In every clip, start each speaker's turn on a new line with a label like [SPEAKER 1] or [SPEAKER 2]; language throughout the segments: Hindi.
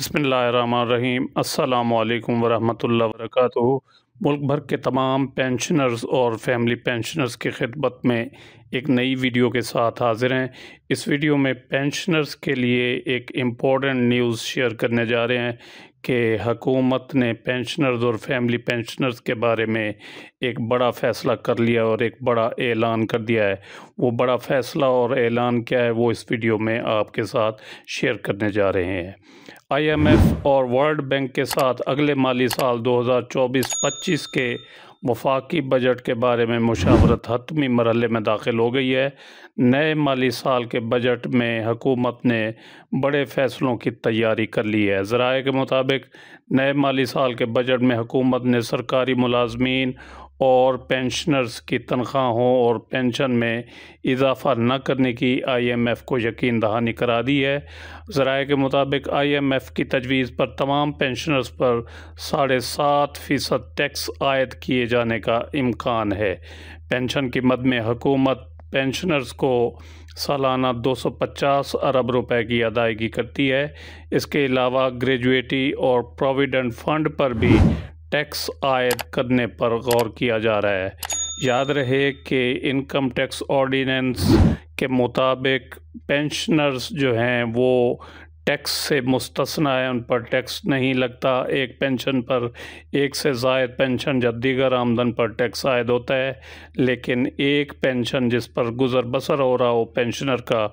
[SPEAKER 1] बसमीम अल्लाम वरहमल वर्क मुल्क भर के तमाम पेंशनर्स और फैमिली पेंशनर्स की खिदमत में एक नई वीडियो के साथ हाजिर हैं इस वीडियो में पेंशनर्स के लिए एक इम्पॉर्टेंट न्यूज़ शेयर करने जा रहे हैं कि हकूमत ने पेंशनर्स और फैमिली पेंशनर्स के बारे में एक बड़ा फ़ैसला कर लिया और एक बड़ा ऐलान कर दिया है वो बड़ा फ़ैसला और ऐलान क्या है वो इस वीडियो में आपके साथ शेयर करने जा रहे हैं आईएमएफ और वर्ल्ड बैंक के साथ अगले माली साल 2024-25 के वफाकी बजट के बारे में मुशावरत हतमी मरल में दाखिल हो गई है नए माली साल के बजट में हुकूमत ने बड़े फ़ैसलों की तैयारी कर ली है ज़राए के मुताबिक नए माली साल के बजट में हुकूमत ने सरकारी मुलाजमीन और पेंशनर्स की तनख्वाहों और पेंशन में इजाफा न करने की आईएमएफ को यकीन दहानी करा दी है ज़राए के मुताबिक आईएमएफ की तजवीज़ पर तमाम पेंशनर्स पर साढ़े सात फ़ीसद टैक्स आयद किए जाने का इम्कान है पेंशन की मद में हुकूमत पेंशनर्स को सालाना 250 अरब रुपए की अदायगी करती है इसके अलावा ग्रेजुएटी और प्रोविडेंट फ़ंड पर भी टैक्स आयद करने पर गौर किया जा रहा है याद रहे कि इनकम टैक्स ऑर्डिनेंस के मुताबिक पेंशनर्स जो हैं वो टैक्स से मुस्तना है उन पर टैक्स नहीं लगता एक पेंशन पर एक से जायद पेंशन या दीगर आमदन पर टैक्स आयद होता है लेकिन एक पेंशन जिस पर गुज़र बसर हो रहा हो पेंशनर का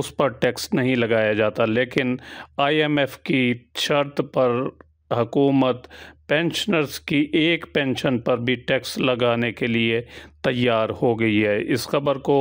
[SPEAKER 1] उस पर टैक्स नहीं लगाया जाता लेकिन आईएमएफ की शर्त पर हकूमत पेंशनर्स की एक पेंशन पर भी टैक्स लगाने के लिए तैयार हो गई है इस खबर को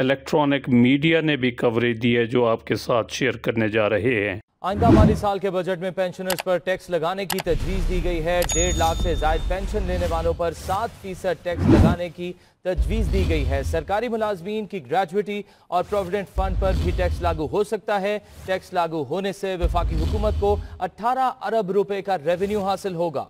[SPEAKER 1] इलेक्ट्रॉनिक मीडिया ने भी कवरेज दी है जो आपके साथ शेयर करने जा रहे हैं
[SPEAKER 2] आइंदा माली साल के बजट में पेंशनर्स पर टैक्स लगाने की तजवीज़ दी गई है डेढ़ लाख से जायद पेंशन लेने वालों पर सात फीसद टैक्स लगाने की तजवीज़ दी गई है सरकारी मुलाजमीन की ग्रेजुएटी और प्रोविडेंट फंड पर भी टैक्स लागू हो सकता है टैक्स लागू होने से विफाकी हुकूमत को अट्ठारह अरब रुपये का रेवेन्यू हासिल होगा